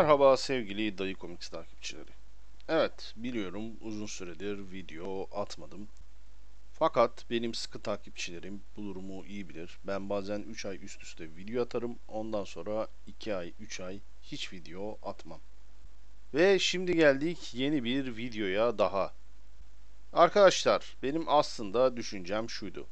Merhaba sevgili Dayı Comics takipçileri. Evet, biliyorum uzun süredir video atmadım. Fakat benim sıkı takipçilerim bu durumu iyi bilir. Ben bazen 3 ay üst üste video atarım. Ondan sonra 2 ay, 3 ay hiç video atmam. Ve şimdi geldik yeni bir videoya daha. Arkadaşlar, benim aslında düşüncem şuydu.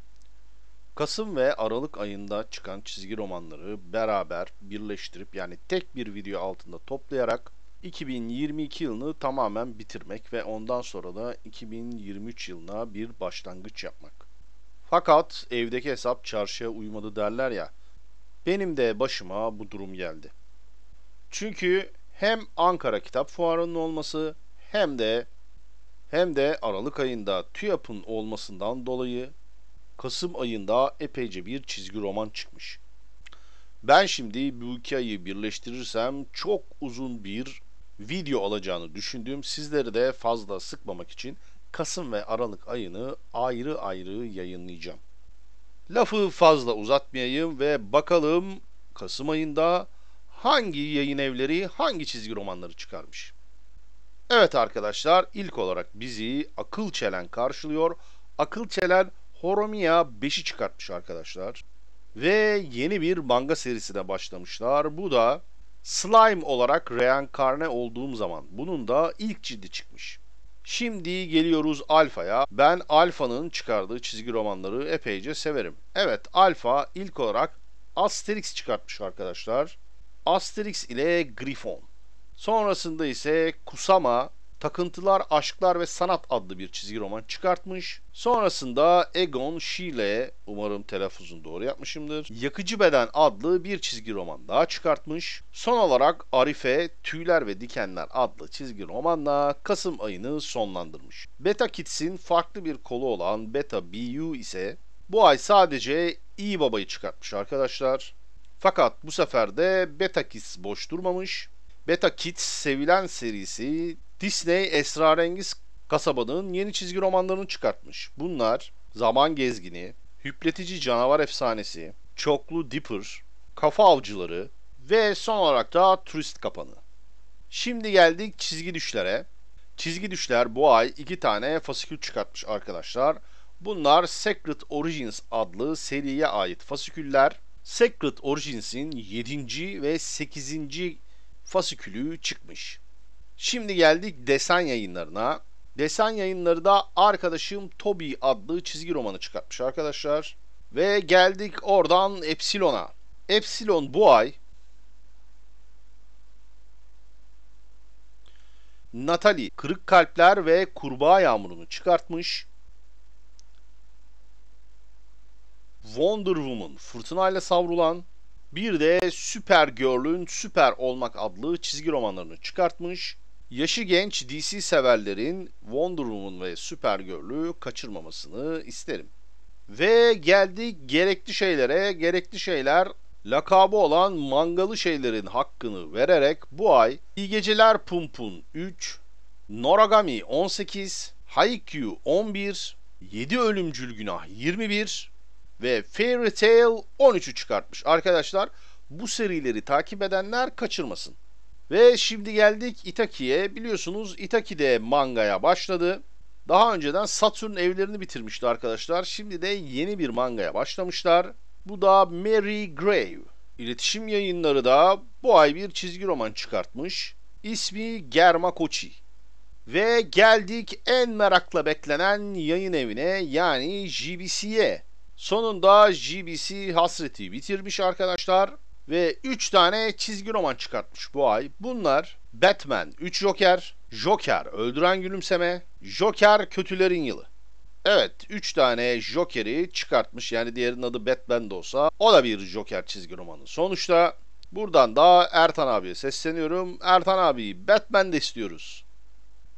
Kasım ve Aralık ayında çıkan çizgi romanları beraber birleştirip yani tek bir video altında toplayarak 2022 yılını tamamen bitirmek ve ondan sonra da 2023 yılına bir başlangıç yapmak. Fakat evdeki hesap çarşıya uymadı derler ya. Benim de başıma bu durum geldi. Çünkü hem Ankara Kitap Fuarı'nın olması hem de hem de Aralık ayında TÜYAP'ın olmasından dolayı Kasım ayında epeyce bir çizgi roman çıkmış. Ben şimdi bu hikayeyi birleştirirsem çok uzun bir video alacağını düşündüğüm sizleri de fazla sıkmamak için Kasım ve Aralık ayını ayrı ayrı yayınlayacağım. Lafı fazla uzatmayayım ve bakalım Kasım ayında hangi yayın evleri hangi çizgi romanları çıkarmış. Evet arkadaşlar ilk olarak bizi Akıl Çelen karşılıyor. Akıl Çelen Horomia 5'i çıkartmış arkadaşlar. Ve yeni bir manga serisine başlamışlar. Bu da Slime olarak reenkarne olduğum zaman. Bunun da ilk cildi çıkmış. Şimdi geliyoruz Alfa'ya. Ben Alfa'nın çıkardığı çizgi romanları epeyce severim. Evet Alfa ilk olarak Asterix çıkartmış arkadaşlar. Asterix ile Grifon. Sonrasında ise Kusama, Takıntılar, Aşklar ve Sanat adlı bir çizgi roman çıkartmış. Sonrasında Egon Schiele, umarım telaffuzunu doğru yapmışımdır, Yakıcı Beden adlı bir çizgi roman daha çıkartmış. Son olarak Arife, Tüyler ve Dikenler adlı çizgi romanla Kasım ayını sonlandırmış. Beta Kids'in farklı bir kolu olan Beta BU ise bu ay sadece İyi Baba'yı çıkartmış arkadaşlar. Fakat bu sefer de Beta Kids boş durmamış. Beta Kids sevilen serisi Disney esrarengiz kasabanın yeni çizgi romanlarını çıkartmış. Bunlar Zaman Gezgini, Hüpletici Canavar Efsanesi, Çoklu Dipper, Kafa Avcıları ve son olarak da Turist Kapanı. Şimdi geldik çizgi düşlere. Çizgi düşler bu ay iki tane fasikül çıkartmış arkadaşlar. Bunlar Secret Origins adlı seriye ait fasiküller. Secret Origins'in 7. ve 8. fasikülü çıkmış. Şimdi geldik desen yayınlarına. Desen yayınları da arkadaşım Toby adlı çizgi romanı çıkartmış arkadaşlar. Ve geldik oradan Epsilon'a. Epsilon bu ay Natali Kırık Kalpler ve Kurbağa Yağmuru'nu çıkartmış. Wonder Woman Fırtınayla Savrulan bir de Supergirl'ün Süper Olmak adlı çizgi romanlarını çıkartmış. Yaşı genç DC severlerin Wonder Woman ve Supergirl'ü kaçırmamasını isterim. Ve geldi gerekli şeylere, gerekli şeyler lakabı olan mangalı şeylerin hakkını vererek bu ay İyi Geceler Pumpun 3, Noragami 18, Haikyuu 11, 7 Ölümcül Günah 21 ve Fairy Tail 13'ü çıkartmış. Arkadaşlar bu serileri takip edenler kaçırmasın. Ve şimdi geldik Itaki'ye. Biliyorsunuz Itaki de mangaya başladı. Daha önceden Satürn evlerini bitirmişti arkadaşlar. Şimdi de yeni bir mangaya başlamışlar. Bu da Mary Grave. İletişim yayınları da bu ay bir çizgi roman çıkartmış. İsmi Germa Koçi. Ve geldik en merakla beklenen yayın evine yani JBC'ye. Sonunda JBC hasreti bitirmiş arkadaşlar ve 3 tane çizgi roman çıkartmış bu ay. Bunlar Batman 3 Joker, Joker Öldüren Gülümseme, Joker Kötülerin Yılı. Evet 3 tane Joker'i çıkartmış yani diğerinin adı Batman de olsa o da bir Joker çizgi romanı. Sonuçta buradan da Ertan abiye sesleniyorum. Ertan abi Batman de istiyoruz.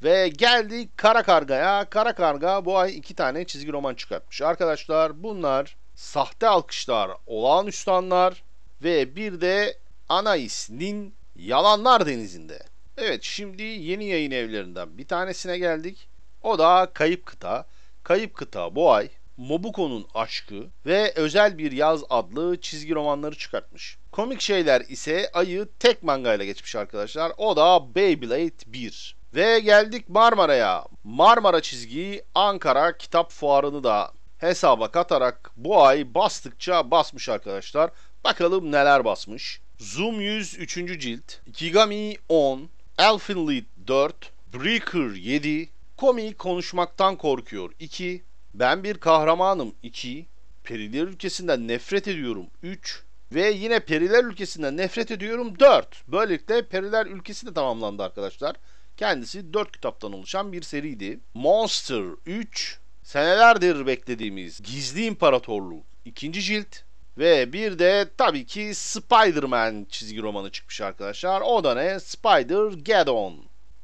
Ve geldik Kara Karga'ya. Kara Karga bu ay iki tane çizgi roman çıkartmış. Arkadaşlar bunlar Sahte Alkışlar, Olağanüstü Anlar, ve bir de Anais'nin Yalanlar Denizi'nde. Evet şimdi yeni yayın evlerinden bir tanesine geldik. O da Kayıp Kıta. Kayıp Kıta bu ay Mobuko'nun Aşkı ve Özel Bir Yaz adlı çizgi romanları çıkartmış. Komik şeyler ise ayı tek mangayla geçmiş arkadaşlar. O da Beyblade 1. Ve geldik Marmara'ya. Marmara çizgiyi Ankara Kitap Fuarı'nı da hesaba katarak bu ay bastıkça basmış arkadaşlar. Bakalım neler basmış. Zoom 100 3. cilt, Kigami 10, Elfin 4, Breaker 7, Komi konuşmaktan korkuyor 2, Ben bir kahramanım 2, Periler ülkesinden nefret ediyorum 3 ve yine Periler ülkesinden nefret ediyorum 4. Böylelikle Periler ülkesi de tamamlandı arkadaşlar. Kendisi 4 kitaptan oluşan bir seriydi. Monster 3, senelerdir beklediğimiz Gizli İmparatorluğu 2. cilt, ve bir de tabii ki Spider-Man çizgi romanı çıkmış arkadaşlar. O da ne? Spider-Geddon.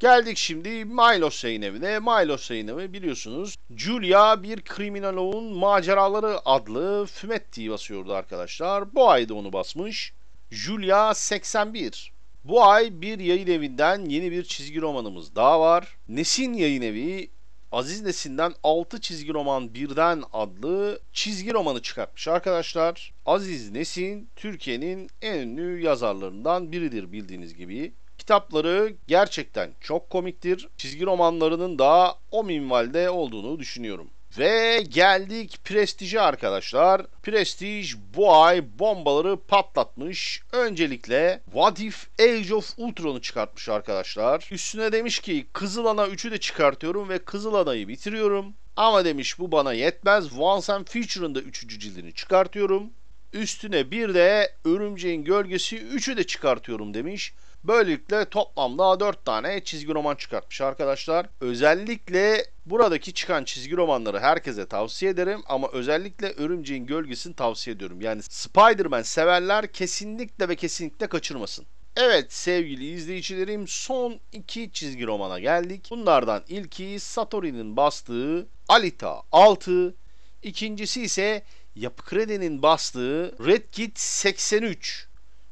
Geldik şimdi Milos Yayın Evi'ne. Milos Yayın Evi biliyorsunus Julia bir kriminaloğun maceraları adlı Fumetti'yi basıyordu arkadaşlar. Bu ay da onu basmış. Julia 81. Bu ay bir yayın evinden yeni bir çizgi romanımız daha var. Nesin yayın evi Aziz Nesin'den 6 çizgi roman birden adlı çizgi romanı çıkartmış arkadaşlar. Aziz Nesin Türkiye'nin en ünlü yazarlarından biridir bildiğiniz gibi. Kitapları gerçekten çok komiktir. Çizgi romanlarının da o minvalde olduğunu düşünüyorum. Ve geldik Prestige'e arkadaşlar. Prestige bu ay bombaları patlatmış. Öncelikle What If Age of Ultron'u çıkartmış arkadaşlar. Üstüne demiş ki Kızıl Ana 3'ü de çıkartıyorum ve Kızıl Ana'yı bitiriyorum. Ama demiş bu bana yetmez. Once and Future'ın da 3. cildini çıkartıyorum. Üstüne bir de Örümceğin Gölgesi 3'ü de çıkartıyorum demiş. Böylelikle toplamda 4 tane çizgi roman çıkartmış arkadaşlar. Özellikle Buradaki çıkan çizgi romanları herkese tavsiye ederim ama özellikle Örümceğin Gölgesini tavsiye ediyorum. Yani Spider-Man severler kesinlikle ve kesinlikle kaçırmasın. Evet sevgili izleyicilerim son iki çizgi romana geldik. Bunlardan ilki Satori'nin bastığı Alita 6, İkincisi ise Yapı Kredi'nin bastığı Red Kit 83.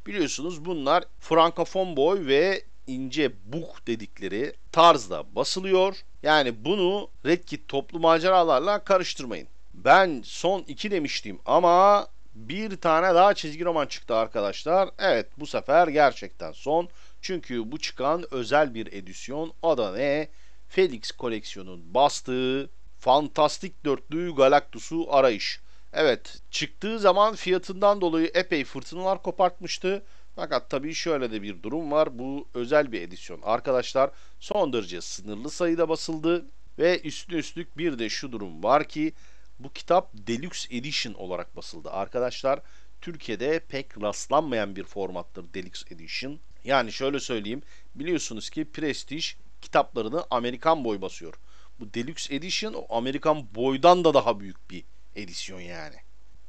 Biliyorsunuz bunlar Franka Fonboy ve ince buk dedikleri tarzda basılıyor. Yani bunu Redkit toplu maceralarla karıştırmayın. Ben son iki demiştim ama bir tane daha çizgi roman çıktı arkadaşlar. Evet bu sefer gerçekten son. Çünkü bu çıkan özel bir edisyon. O da ne? Felix koleksiyonun bastığı Fantastik Dörtlüğü Galaktus'u arayış. Evet çıktığı zaman fiyatından dolayı epey fırtınalar kopartmıştı. Fakat tabii şöyle de bir durum var. Bu özel bir edisyon. Arkadaşlar son derece sınırlı sayıda basıldı. Ve üstüne üstlük bir de şu durum var ki bu kitap Deluxe Edition olarak basıldı. Arkadaşlar Türkiye'de pek rastlanmayan bir formattır Deluxe Edition. Yani şöyle söyleyeyim. Biliyorsunuz ki Prestige kitaplarını Amerikan boy basıyor. Bu Deluxe Edition o Amerikan boydan da daha büyük bir edisyon yani.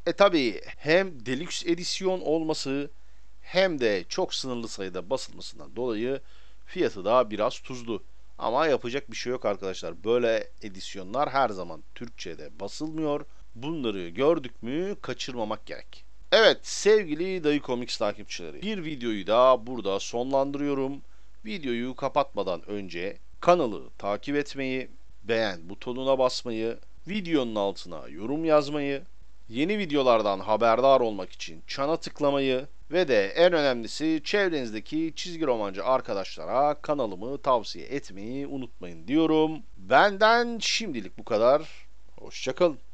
E tabi hem Deluxe Edition olması hem de çok sınırlı sayıda basılmasından dolayı fiyatı daha biraz tuzlu. Ama yapacak bir şey yok arkadaşlar. Böyle edisyonlar her zaman Türkçe'de basılmıyor. Bunları gördük mü kaçırmamak gerek. Evet sevgili Dayı Comics takipçileri bir videoyu daha burada sonlandırıyorum. Videoyu kapatmadan önce kanalı takip etmeyi, beğen butonuna basmayı, videonun altına yorum yazmayı Yeni videolardan haberdar olmak için çana tıklamayı ve de en önemlisi çevrenizdeki çizgi romancı arkadaşlara kanalımı tavsiye etmeyi unutmayın diyorum. Benden şimdilik bu kadar. Hoşçakalın.